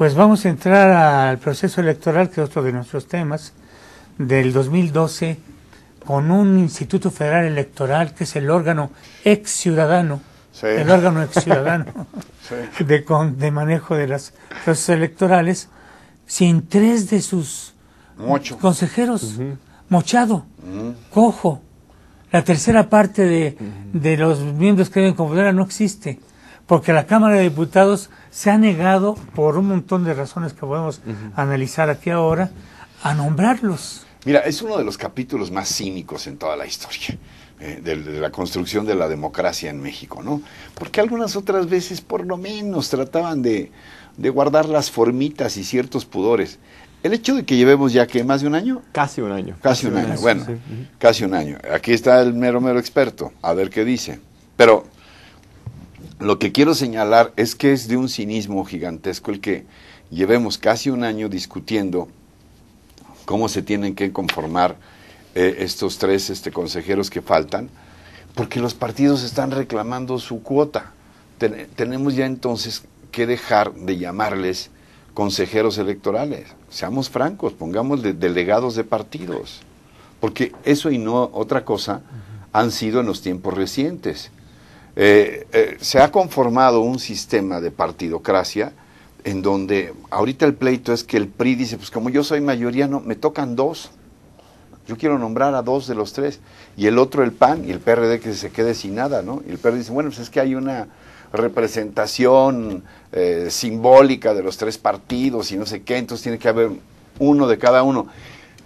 Pues vamos a entrar al proceso electoral, que es otro de nuestros temas, del 2012, con un Instituto Federal Electoral, que es el órgano ex ciudadano, el órgano ex ciudadano de, manejo de los procesos electorales, sin tres de sus consejeros, Mochado, Cojo, la tercera parte de, los miembros que deben poder no existe porque la Cámara de Diputados se ha negado, por un montón de razones que podemos analizar aquí ahora, a nombrarlos. Mira, es uno de los capítulos más cínicos en toda la historia. Eh, de, la construcción de la democracia en México, ¿no? Porque algunas otras veces por lo menos trataban de, guardar las formitas y ciertos pudores. El hecho de que llevemos ya que más de un año. Casi un año. Casi un año, bueno, casi un año. Aquí está el mero, mero experto, a ver qué dice. Pero lo que quiero señalar es que es de un cinismo gigantesco el que llevemos casi un año discutiendo cómo se tienen que conformar eh, estos tres este, consejeros que faltan, porque los partidos están reclamando su cuota. tenemos ya entonces que dejar de llamarles consejeros electorales. Seamos francos, pongamos delegados de partidos, porque eso y no otra cosa han sido en los tiempos recientes. Eh, eh, se ha conformado un sistema de partidocracia en donde ahorita el pleito es que el PRI dice, pues como yo soy mayoriano, me tocan dos. Yo quiero nombrar a dos de los tres. Y el otro, el PAN, y el PRD que se quede sin nada, ¿no? Y el PRD dice, bueno, pues es que hay una representación eh, simbólica de los tres partidos y no sé qué, entonces tiene que haber uno de cada uno.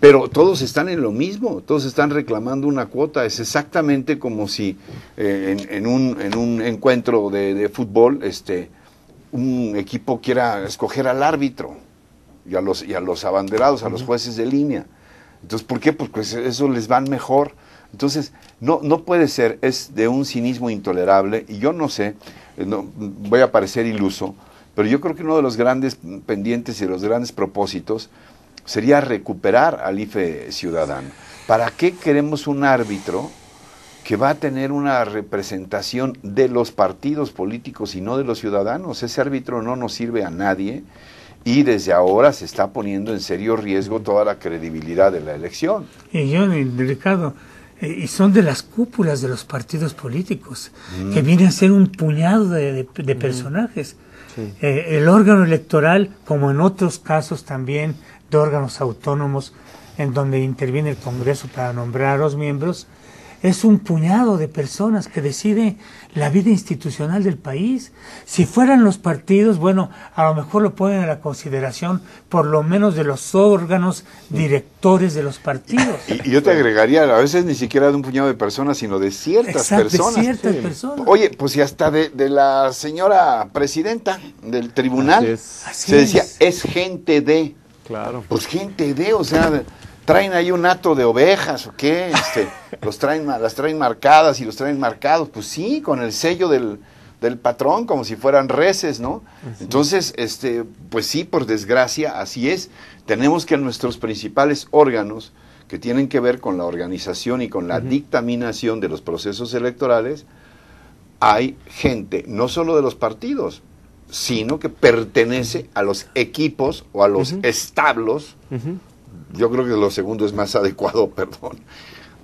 Pero todos están en lo mismo, todos están reclamando una cuota. Es exactamente como si eh, en, un, encuentro de, fútbol este, un equipo quiera escoger al árbitro y a los, y a los abanderados, a los jueces de línea. Entonces, ¿por qué? Pues, pues eso les van mejor. Entonces, no, no puede ser, es de un cinismo intolerable y yo no sé, eh, no, voy a parecer iluso, pero yo creo que uno de los grandes pendientes y los grandes propósitos sería recuperar al IFE ciudadano. ¿Para qué queremos un árbitro que va a tener una representación de los partidos políticos y no de los ciudadanos? Ese árbitro no nos sirve a nadie y desde ahora se está poniendo en serio riesgo toda la credibilidad de la elección. Y yo, eh, y son de las cúpulas de los partidos políticos, mm. que viene a ser un puñado de, mm. personajes. Eh, el órgano electoral, como en otros casos también órganos autónomos en donde interviene el Congreso para nombrar a los miembros, es un puñado de personas que decide la vida institucional del país. Si fueran los partidos, bueno, a lo mejor lo ponen a la consideración por lo menos de los órganos mm. directores de los partidos. Y, yo te agregaría, a veces ni siquiera de un puñado de personas, sino de ciertas personas. De ciertas personas. Oye, pues ya hasta de, la señora presidenta del tribunal se decía, es gente de... Claro. Pues gente de, o sea, traen ahí un ato de ovejas o qué, este, los traen, las traen marcadas y los traen marcados, pues sí, con el sello del, patrón, como si fueran reces, ¿no? Entonces, este, pues sí, por desgracia, así es. Tenemos que en nuestros principales órganos, que tienen que ver con la organización y con la dictaminación de los procesos electorales, hay gente, no solo de los partidos, sino que pertenece a los equipos o a los establos. Yo creo que lo segundo es más adecuado, perdón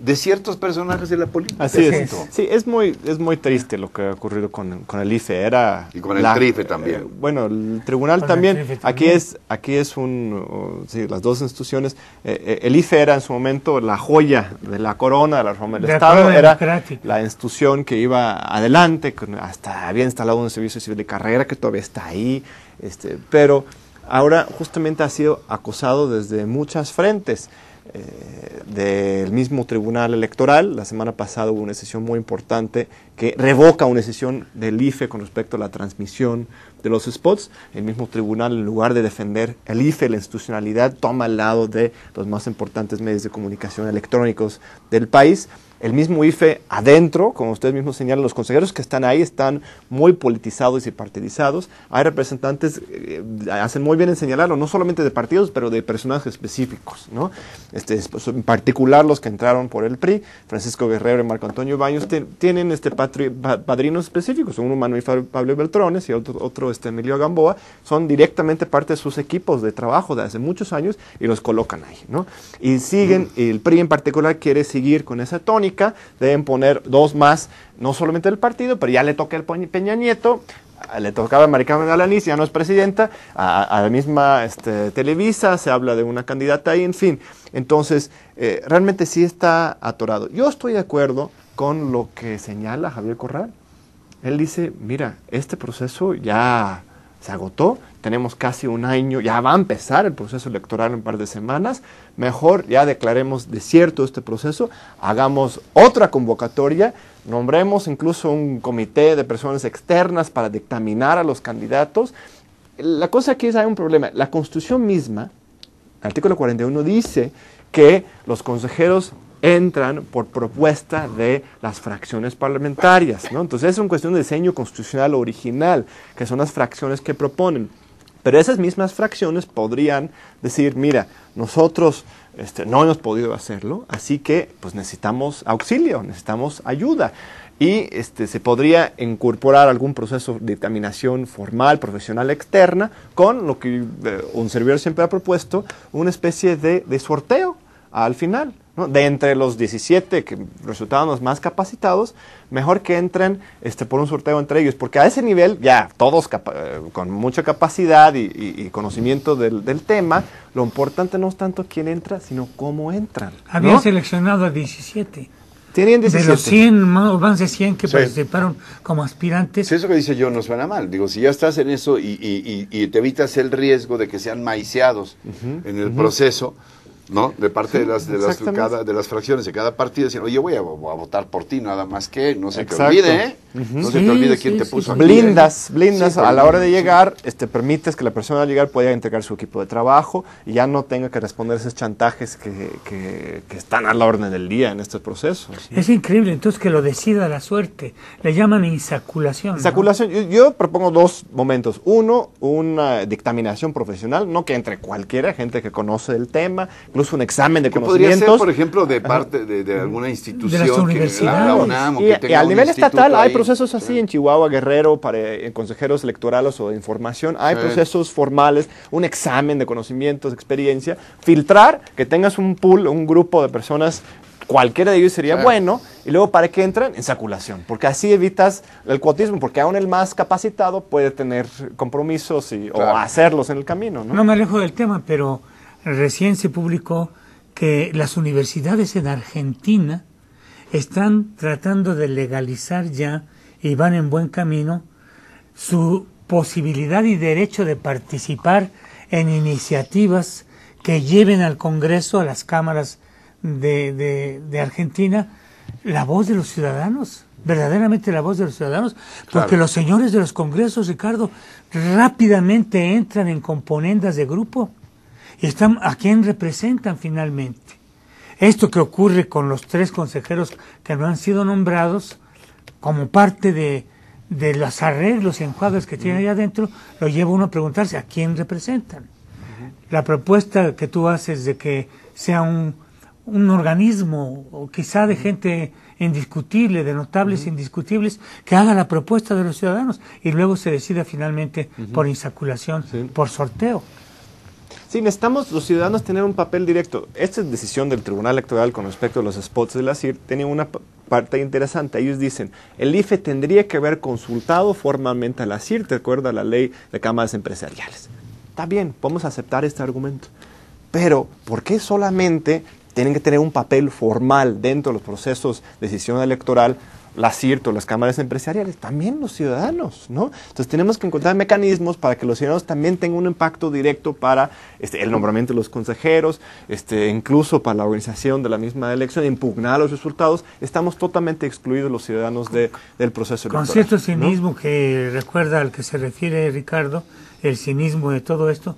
de ciertos personajes de la política. Así es. Sí, es muy, es muy triste lo que ha ocurrido con, el IFE. Era y con el TRIFE eh, también. bueno, el tribunal también, Aquí es, aquí es un, sí, las dos instituciones. Eh, eh, el IFE era en su momento la joya de la corona de la reforma del Estado. Era la institución que iba adelante, hasta había instalado un servicio civil de carrera que todavía está ahí. Este, pero ahora justamente ha sido acosado desde muchas frentes. Eh, del mismo tribunal electoral. La semana pasada hubo una sesión muy importante que revoca una sesión del IFE con respecto a la transmisión de los spots, el mismo tribunal, en lugar de defender el IFE, la institucionalidad, toma el lado de los más importantes medios de comunicación electrónicos del país. El mismo IFE adentro, como ustedes mismos señalan, los consejeros que están ahí están muy politizados y partidizados. Hay representantes, eh, hacen muy bien en señalarlo, no solamente de partidos, pero de personajes específicos. ¿no? Este, pues, en particular los que entraron por el PRI, Francisco Guerrero y Marco Antonio Baños, tienen este padrinos específicos, humano Manuel Pablo Beltrones y otro este Emilio Gamboa, son directamente parte de sus equipos de trabajo de hace muchos años y los colocan ahí, ¿no? Y siguen, y mm. el PRI en particular quiere seguir con esa tónica, deben poner dos más, no solamente del partido, pero ya le toca el Peña Nieto, le tocaba a Maricarmen Alanis, ya no es presidenta, a, la misma este, Televisa, se habla de una candidata ahí, en fin. Entonces, eh, realmente sí está atorado. Yo estoy de acuerdo con lo que señala Javier Corral. Él dice, mira, este proceso ya se agotó, tenemos casi un año, ya va a empezar el proceso electoral en un par de semanas, mejor ya declaremos desierto este proceso, hagamos otra convocatoria, nombremos incluso un comité de personas externas para dictaminar a los candidatos. La cosa aquí es, hay un problema, la constitución misma, el artículo 41 dice que los consejeros entran por propuesta de las fracciones parlamentarias. Entonces es una cuestión de diseño constitucional original, que son las fracciones que proponen. Pero esas mismas fracciones podrían decir, mira, nosotros este, no hemos podido hacerlo, así que pues necesitamos auxilio, necesitamos ayuda. Y este, se podría incorporar algún proceso de determinación formal, profesional, externa, con lo que eh, un servidor siempre ha propuesto, una especie de, de sorteo al final. De entre los 17 que resultaban los más capacitados, mejor que entren este, por un sorteo entre ellos, porque a ese nivel ya todos eh, con mucha capacidad y, conocimiento del, tema, lo importante no es tanto quién entra, sino cómo entran. Habían seleccionado a 17. Tienen 17. De los 100, más de 100 que participaron como aspirantes. eso que dice yo no suena mal. Digo, si ya estás en eso y, te evitas el riesgo de que sean maiciados en el proceso, ¿no? De parte de las de las, de las fracciones de cada partido, diciendo, oye, voy a, votar por ti nada más que, no se te olvide, ¿eh? No se te olvide quién te puso ¿eh? Blindas, blindas, a la hora de llegar, este, permites que la persona al llegar pueda entregar su equipo de trabajo y ya no tenga que responder esos chantajes que, que, están a la orden del día en estos procesos. Es increíble, entonces, que lo decida la suerte. Le llaman insaculación. Insaculación, yo, yo, propongo dos momentos. Uno, una dictaminación profesional, no que entre cualquiera, gente que conoce el tema, un examen de conocimientos. Podría por ejemplo, de parte de, alguna institución. De Que, la o y, al nivel estatal hay procesos así en Chihuahua, Guerrero, para en eh, consejeros electorales o de información. Hay procesos formales, un examen de conocimientos, experiencia. Filtrar, que tengas un pool, un grupo de personas cualquiera de ellos sería bueno, y luego para que entren en saculación, porque así evitas el cuotismo, porque aún el más capacitado puede tener compromisos y, o hacerlos en el camino. ¿no? no me alejo del tema, pero Recién se publicó que las universidades en Argentina están tratando de legalizar ya y van en buen camino su posibilidad y derecho de participar en iniciativas que lleven al Congreso, a las cámaras de, Argentina, la voz de los ciudadanos, verdaderamente la voz de los ciudadanos, porque los señores de los Congresos, Ricardo, rápidamente entran en componendas de grupo y están, a quién representan finalmente. Esto que ocurre con los tres consejeros que no han sido nombrados como parte de, de los arreglos y enjuagas que tienen allá adentro, lo lleva uno a preguntarse a quién representan. La propuesta que tú haces de que sea un, un organismo, o quizá de gente indiscutible, de notables indiscutibles, que haga la propuesta de los ciudadanos y luego se decida finalmente por insaculación, por sorteo. Sí, necesitamos los ciudadanos tener un papel directo. Esta decisión del Tribunal Electoral con respecto a los spots de la CIR tenía una parte interesante. Ellos dicen, el IFE tendría que haber consultado formalmente a la CIR, de acuerdo a la ley de cámaras empresariales. Está bien, podemos aceptar este argumento. Pero, ¿por qué solamente tienen que tener un papel formal dentro de los procesos de decisión electoral las cierto las cámaras empresariales, también los ciudadanos, ¿no? Entonces tenemos que encontrar mecanismos para que los ciudadanos también tengan un impacto directo para este, el nombramiento de los consejeros, este, incluso para la organización de la misma elección, impugnar los resultados. Estamos totalmente excluidos los ciudadanos de, del proceso electoral. Con cierto cinismo que recuerda al que se refiere Ricardo, el cinismo de todo esto,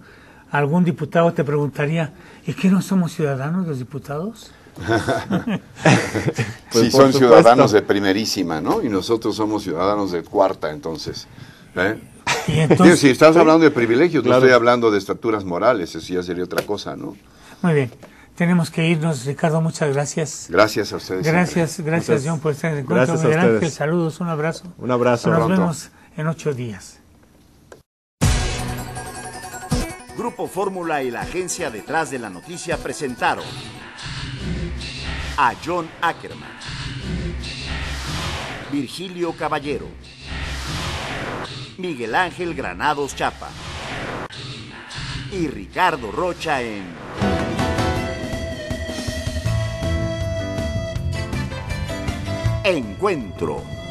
algún diputado te preguntaría, ¿y qué no somos ciudadanos los diputados? Si pues, son ciudadanos de primerísima, ¿no? Y nosotros somos ciudadanos de cuarta, entonces. ¿eh? entonces si estás hablando de privilegios, no estoy hablando de estaturas morales, eso ya sería otra cosa, ¿no? Muy bien. Tenemos que irnos, Ricardo, muchas gracias. Gracias a ustedes. Gracias, gracias, John, por estar en el encuentro. Gracias a saludos, un abrazo. Un abrazo. Nos vemos en ocho días. Grupo Fórmula y la agencia detrás de la noticia presentaron a John Ackerman, Virgilio Caballero, Miguel Ángel Granados Chapa y Ricardo Rocha en Encuentro.